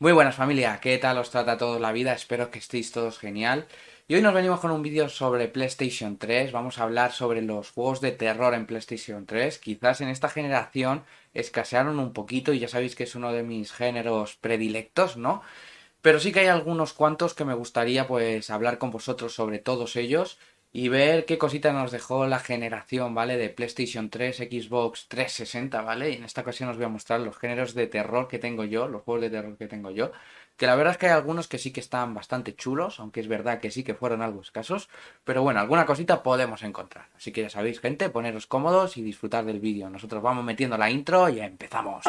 Muy buenas familia, ¿qué tal os trata todo la vida? Espero que estéis todos genial. Y hoy nos venimos con un vídeo sobre PlayStation 3, vamos a hablar sobre los juegos de terror en PlayStation 3. Quizás en esta generación escasearon un poquito y ya sabéis que es uno de mis géneros predilectos, ¿no? Pero sí que hay algunos cuantos que me gustaría pues hablar con vosotros sobre todos ellos y ver qué cosita nos dejó la generación, ¿vale? De PlayStation 3, Xbox 360, ¿vale? Y en esta ocasión os voy a mostrar los géneros de terror que tengo yo, los juegos de terror que tengo yo. Que la verdad es que hay algunos que sí que están bastante chulos, aunque es verdad que sí que fueron algo escasos. Pero bueno, alguna cosita podemos encontrar. Así que ya sabéis, gente, poneros cómodos y disfrutar del vídeo. Nosotros vamos metiendo la intro y empezamos.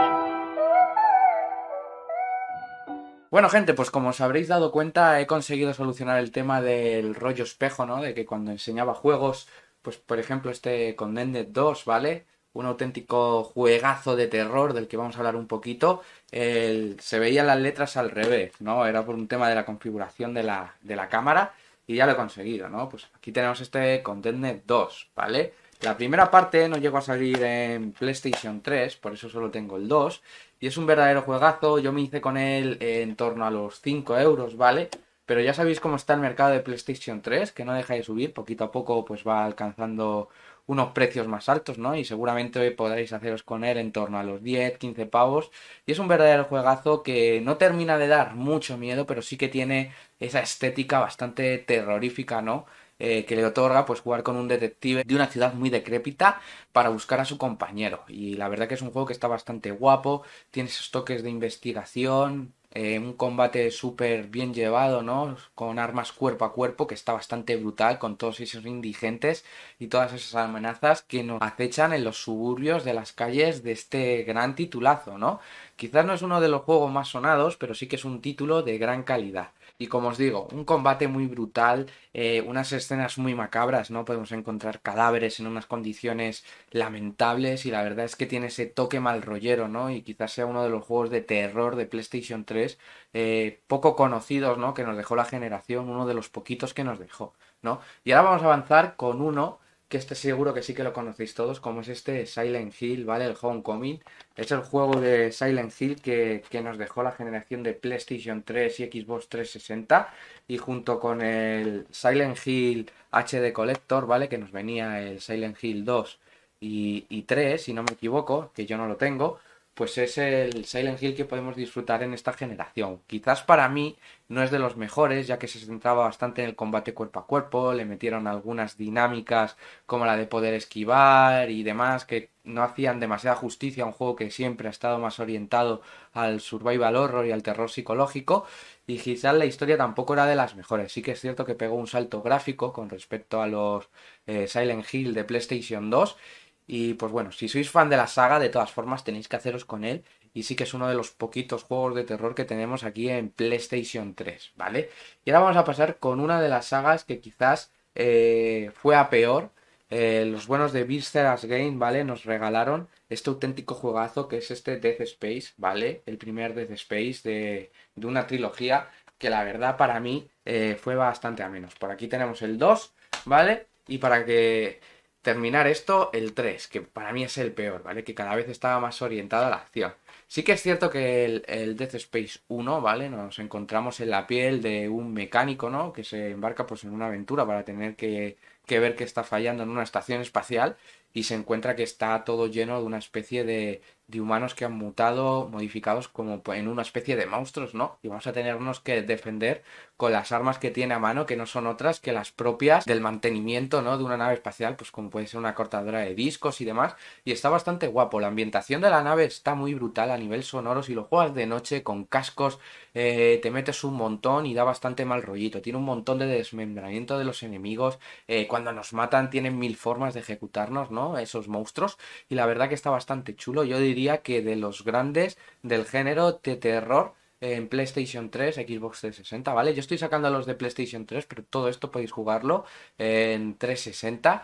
Bueno, gente, pues como os habréis dado cuenta, he conseguido solucionar el tema del rollo espejo, ¿no? De que cuando enseñaba juegos, pues por ejemplo este Condemned 2, ¿vale? Un auténtico juegazo de terror del que vamos a hablar un poquito. se veían las letras al revés, ¿no? Era por un tema de la configuración de la, de la cámara y ya lo he conseguido, ¿no? Pues aquí tenemos este Condemned 2, ¿vale? La primera parte no llegó a salir en PlayStation 3, por eso solo tengo el 2. Y es un verdadero juegazo, yo me hice con él en torno a los 5 euros, ¿vale? Pero ya sabéis cómo está el mercado de PlayStation 3, que no deja de subir, poquito a poco pues va alcanzando unos precios más altos, ¿no? Y seguramente podréis haceros con él en torno a los 10, 15 pavos. Y es un verdadero juegazo que no termina de dar mucho miedo, pero sí que tiene esa estética bastante terrorífica, ¿no? Eh, que le otorga pues jugar con un detective de una ciudad muy decrépita para buscar a su compañero. Y la verdad que es un juego que está bastante guapo, tiene esos toques de investigación, eh, un combate súper bien llevado, ¿no? Con armas cuerpo a cuerpo, que está bastante brutal, con todos esos indigentes y todas esas amenazas que nos acechan en los suburbios de las calles de este gran titulazo, ¿no? Quizás no es uno de los juegos más sonados, pero sí que es un título de gran calidad. Y como os digo, un combate muy brutal, eh, unas escenas muy macabras, ¿no? Podemos encontrar cadáveres en unas condiciones lamentables y la verdad es que tiene ese toque mal rollero, ¿no? Y quizás sea uno de los juegos de terror de PlayStation 3 eh, poco conocidos, ¿no? Que nos dejó la generación, uno de los poquitos que nos dejó, ¿no? Y ahora vamos a avanzar con uno que este seguro que sí que lo conocéis todos, como es este Silent Hill, ¿vale? El Homecoming. Es el juego de Silent Hill que, nos dejó la generación de PlayStation 3 y Xbox 360. Y junto con el Silent Hill HD Collector, ¿vale? Que nos venía el Silent Hill 2 y, y 3, si no me equivoco, que yo no lo tengo pues es el Silent Hill que podemos disfrutar en esta generación. Quizás para mí no es de los mejores, ya que se centraba bastante en el combate cuerpo a cuerpo, le metieron algunas dinámicas como la de poder esquivar y demás que no hacían demasiada justicia a un juego que siempre ha estado más orientado al survival horror y al terror psicológico. Y quizás la historia tampoco era de las mejores. Sí que es cierto que pegó un salto gráfico con respecto a los eh, Silent Hill de PlayStation 2 y pues bueno, si sois fan de la saga, de todas formas tenéis que haceros con él. Y sí que es uno de los poquitos juegos de terror que tenemos aquí en PlayStation 3, ¿vale? Y ahora vamos a pasar con una de las sagas que quizás eh, fue a peor. Eh, los buenos de Visceras Game, ¿vale? Nos regalaron este auténtico juegazo que es este Death Space, ¿vale? El primer Death Space de, una trilogía que la verdad para mí eh, fue bastante a menos. Por aquí tenemos el 2, ¿vale? Y para que terminar esto el 3, que para mí es el peor, ¿vale? Que cada vez estaba más orientada a la acción. Sí que es cierto que el, Death Space 1, ¿vale? Nos encontramos en la piel de un mecánico, ¿no? Que se embarca pues en una aventura para tener que, que ver que está fallando en una estación espacial y se encuentra que está todo lleno de una especie de, de humanos que han mutado, modificados como en una especie de monstruos, ¿no? Y vamos a tenernos que defender con las armas que tiene a mano, que no son otras que las propias del mantenimiento, ¿no? De una nave espacial, pues como puede ser una cortadora de discos y demás. Y está bastante guapo. La ambientación de la nave está muy brutal a nivel sonoro. Si lo juegas de noche con cascos, eh, te metes un montón y da bastante mal rollito. Tiene un montón de desmembramiento de los enemigos. Eh, cuando nos matan tienen mil formas de ejecutarnos, ¿no? Esos monstruos. Y la verdad que está bastante chulo. Yo diría que de los grandes del género de terror en PlayStation 3, Xbox 360, ¿vale? Yo estoy sacando los de PlayStation 3, pero todo esto podéis jugarlo en 360.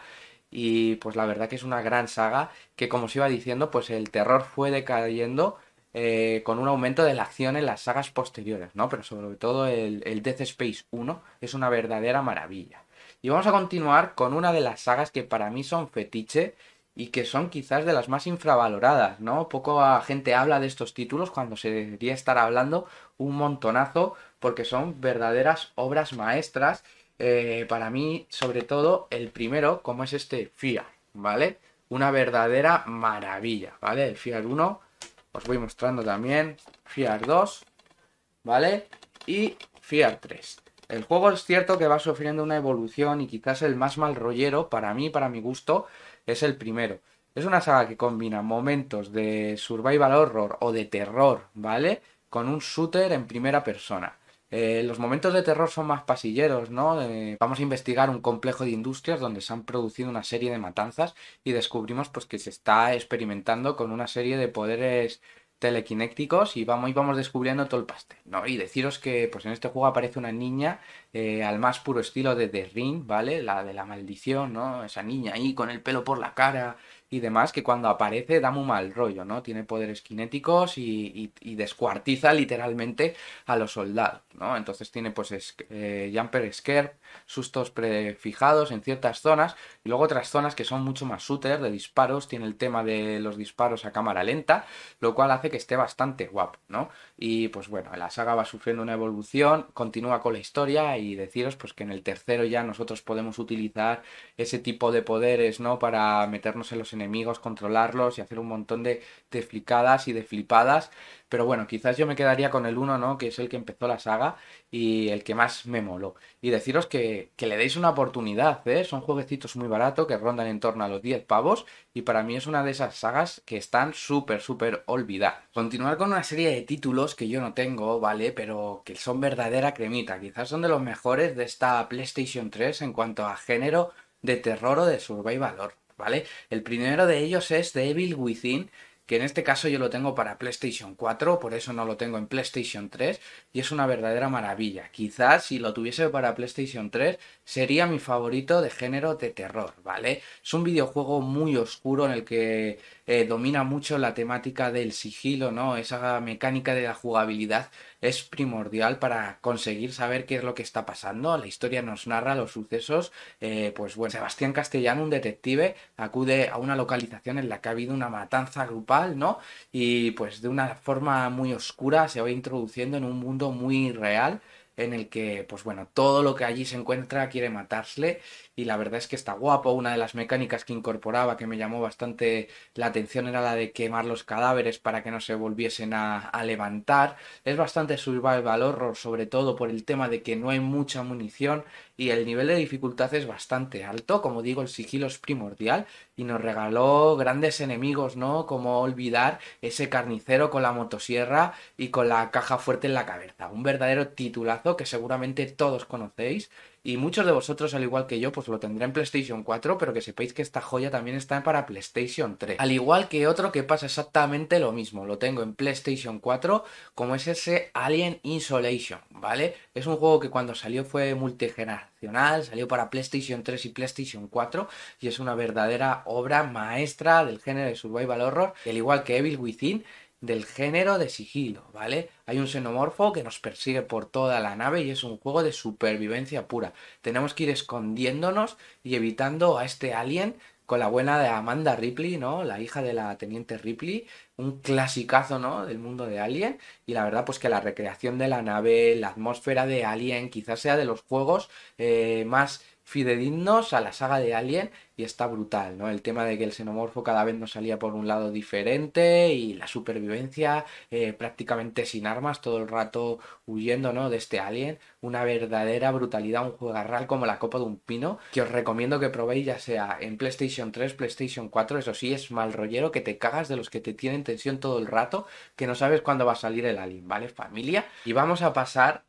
Y pues la verdad que es una gran saga que como os iba diciendo, pues el terror fue decayendo eh, con un aumento de la acción en las sagas posteriores, ¿no? Pero sobre todo el, el Death Space 1 es una verdadera maravilla. Y vamos a continuar con una de las sagas que para mí son fetiche y que son quizás de las más infravaloradas, ¿no? Poco gente habla de estos títulos cuando se debería estar hablando un montonazo porque son verdaderas obras maestras. Eh, para mí, sobre todo, el primero, como es este FIA, ¿vale? Una verdadera maravilla, ¿vale? El FIAR 1, os voy mostrando también, FIAR 2, ¿vale? Y FIAR 3. El juego es cierto que va sufriendo una evolución y quizás el más mal rollero, para mí, para mi gusto, es el primero. Es una saga que combina momentos de survival horror o de terror, ¿vale? Con un shooter en primera persona. Eh, los momentos de terror son más pasilleros, ¿no? Eh, vamos a investigar un complejo de industrias donde se han producido una serie de matanzas y descubrimos pues, que se está experimentando con una serie de poderes telequinécticos y vamos, vamos descubriendo todo el pastel, ¿no? Y deciros que, pues en este juego aparece una niña eh, al más puro estilo de The Ring, ¿vale? La de la maldición, ¿no? Esa niña ahí con el pelo por la cara, y demás, que cuando aparece da muy mal rollo, ¿no? Tiene poderes kinéticos y, descuartiza literalmente a los soldados, ¿no? Entonces tiene pues es, eh, jumper scare, sustos prefijados en ciertas zonas y luego otras zonas que son mucho más súter de disparos, tiene el tema de los disparos a cámara lenta, lo cual hace que esté bastante guapo, ¿no? Y pues bueno, la saga va sufriendo una evolución, continúa con la historia y deciros pues que en el tercero ya nosotros podemos utilizar ese tipo de poderes, ¿no? Para meternos en los enemigos enemigos, controlarlos y hacer un montón de, flicadas y de flipadas. Pero bueno, quizás yo me quedaría con el 1, ¿no? Que es el que empezó la saga y el que más me moló. Y deciros que, le deis una oportunidad, ¿eh? Son jueguecitos muy baratos que rondan en torno a los 10 pavos y para mí es una de esas sagas que están súper, súper olvidadas. Continuar con una serie de títulos que yo no tengo, ¿vale? Pero que son verdadera cremita. Quizás son de los mejores de esta PlayStation 3 en cuanto a género de terror o de survival horror. ¿vale? El primero de ellos es Devil Within, que en este caso yo lo tengo para PlayStation 4, por eso no lo tengo en PlayStation 3, y es una verdadera maravilla. Quizás si lo tuviese para PlayStation 3 sería mi favorito de género de terror, ¿vale? Es un videojuego muy oscuro en el que eh, domina mucho la temática del sigilo, ¿no? Esa mecánica de la jugabilidad es primordial para conseguir saber qué es lo que está pasando. La historia nos narra los sucesos. Eh, pues bueno, Sebastián Castellano, un detective, acude a una localización en la que ha habido una matanza grupal ¿no? Y pues de una forma muy oscura se va introduciendo en un mundo muy real en el que, pues bueno, todo lo que allí se encuentra quiere matarle. y la verdad es que está guapo. Una de las mecánicas que incorporaba que me llamó bastante la atención era la de quemar los cadáveres para que no se volviesen a, levantar. Es bastante survival horror, sobre todo por el tema de que no hay mucha munición y el nivel de dificultad es bastante alto, como digo, el sigilo es primordial y nos regaló grandes enemigos, ¿no? Como olvidar ese carnicero con la motosierra y con la caja fuerte en la cabeza, un verdadero titulazo que seguramente todos conocéis y muchos de vosotros, al igual que yo, pues lo tendré en PlayStation 4, pero que sepáis que esta joya también está para PlayStation 3. Al igual que otro que pasa exactamente lo mismo, lo tengo en PlayStation 4, como es ese Alien Insolation, ¿vale? Es un juego que cuando salió fue multigeneracional, salió para PlayStation 3 y PlayStation 4, y es una verdadera obra maestra del género de Survival Horror, al igual que Evil Within, del género de sigilo, ¿vale? Hay un xenomorfo que nos persigue por toda la nave y es un juego de supervivencia pura. Tenemos que ir escondiéndonos y evitando a este alien con la buena de Amanda Ripley, ¿no? La hija de la teniente Ripley, un clasicazo, ¿no? Del mundo de Alien. Y la verdad, pues que la recreación de la nave, la atmósfera de Alien, quizás sea de los juegos eh, más fidedignos a la saga de Alien y está brutal, ¿no? El tema de que el xenomorfo cada vez nos salía por un lado diferente y la supervivencia eh, prácticamente sin armas todo el rato huyendo, ¿no? De este Alien, una verdadera brutalidad, un juegarral como la copa de un pino que os recomiendo que probéis ya sea en PlayStation 3, PlayStation 4, eso sí es mal rollero que te cagas de los que te tienen tensión todo el rato, que no sabes cuándo va a salir el Alien, ¿vale? Familia. Y vamos a pasar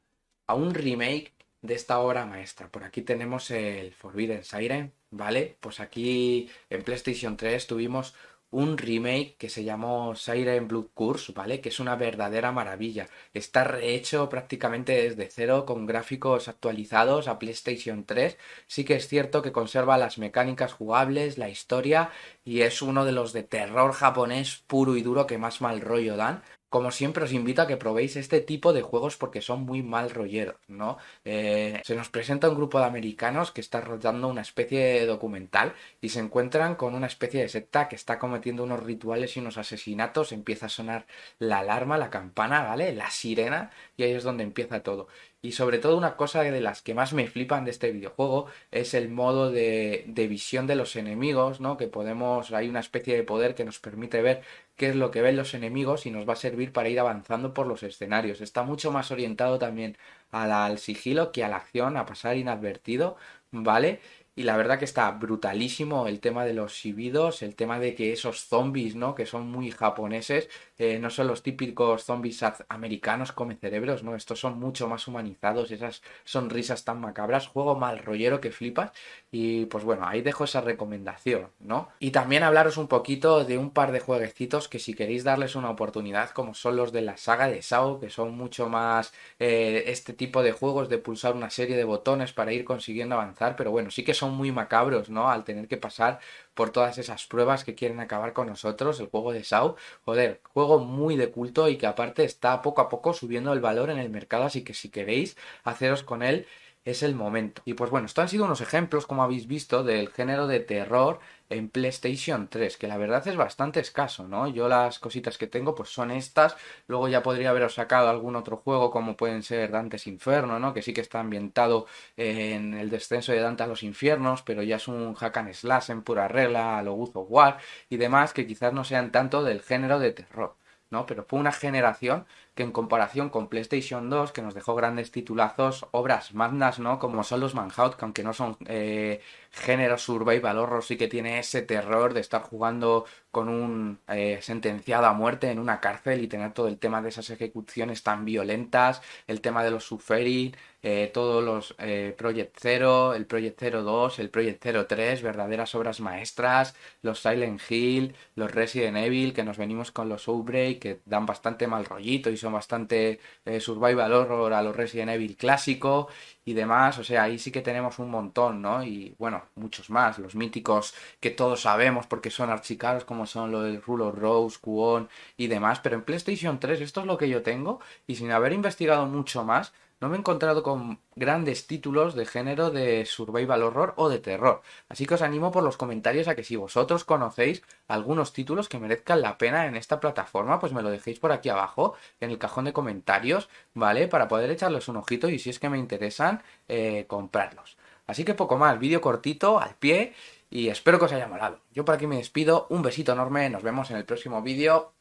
a un remake de esta obra maestra. Por aquí tenemos el Forbidden Siren, ¿vale? Pues aquí en PlayStation 3 tuvimos un remake que se llamó Siren Blood Curse, ¿vale? Que es una verdadera maravilla. Está rehecho prácticamente desde cero con gráficos actualizados a PlayStation 3. Sí que es cierto que conserva las mecánicas jugables, la historia y es uno de los de terror japonés puro y duro que más mal rollo dan. Como siempre os invito a que probéis este tipo de juegos porque son muy mal rolleros, ¿no? Eh, se nos presenta un grupo de americanos que está rodando una especie de documental y se encuentran con una especie de secta que está cometiendo unos rituales y unos asesinatos, empieza a sonar la alarma, la campana, ¿vale? La sirena y ahí es donde empieza todo. Y sobre todo una cosa de las que más me flipan de este videojuego es el modo de, de, visión de los enemigos, ¿no? Que podemos, hay una especie de poder que nos permite ver qué es lo que ven los enemigos y nos va a servir para ir avanzando por los escenarios. Está mucho más orientado también al sigilo que a la acción, a pasar inadvertido, ¿vale? Y la verdad que está brutalísimo el tema de los shibidos, el tema de que esos zombies, ¿no? Que son muy japoneses, eh, no son los típicos zombies americanos come cerebros, ¿no? Estos son mucho más humanizados, esas sonrisas tan macabras, juego mal rollero que flipas. Y pues bueno, ahí dejo esa recomendación, ¿no? Y también hablaros un poquito de un par de jueguecitos que si queréis darles una oportunidad, como son los de la saga de Sao, que son mucho más eh, este tipo de juegos de pulsar una serie de botones para ir consiguiendo avanzar, pero bueno, sí que son muy macabros, ¿no? Al tener que pasar por todas esas pruebas que quieren acabar con nosotros, el juego de Sao, joder, juego muy de culto y que aparte está poco a poco subiendo el valor en el mercado, así que si queréis haceros con él, es el momento. Y pues bueno, estos han sido unos ejemplos, como habéis visto, del género de terror en PlayStation 3, que la verdad es bastante escaso, ¿no? Yo las cositas que tengo pues son estas, luego ya podría haberos sacado algún otro juego como pueden ser Dantes Inferno, ¿no? Que sí que está ambientado en el descenso de Dante a los infiernos, pero ya es un hack and slash en pura regla, a lo War y demás que quizás no sean tanto del género de terror. ¿no? Pero fue una generación que en comparación con PlayStation 2, que nos dejó grandes titulazos, obras magnas, ¿no? Como son los Manhout, que aunque no son eh, género survival horror, sí que tiene ese terror de estar jugando con un eh, sentenciado a muerte en una cárcel y tener todo el tema de esas ejecuciones tan violentas, el tema de los suffering, eh, todos los eh, Project Zero, el Project Zero 2, el Project Zero 3, verdaderas obras maestras, los Silent Hill, los Resident Evil, que nos venimos con los Outbreak, que dan bastante mal rollito y son bastante eh, survival horror a los Resident Evil clásico y demás, o sea, ahí sí que tenemos un montón, ¿no? Y bueno, muchos más, los míticos que todos sabemos porque son archicados como son los de Rule Rose, Kuon y demás, pero en PlayStation 3 esto es lo que yo tengo y sin haber investigado mucho más, no me he encontrado con grandes títulos de género de survival horror o de terror. Así que os animo por los comentarios a que si vosotros conocéis algunos títulos que merezcan la pena en esta plataforma, pues me lo dejéis por aquí abajo, en el cajón de comentarios, ¿vale? Para poder echarles un ojito y si es que me interesan, eh, comprarlos. Así que poco más, vídeo cortito, al pie, y espero que os haya molado. Yo por aquí me despido, un besito enorme, nos vemos en el próximo vídeo.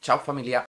Chao familia.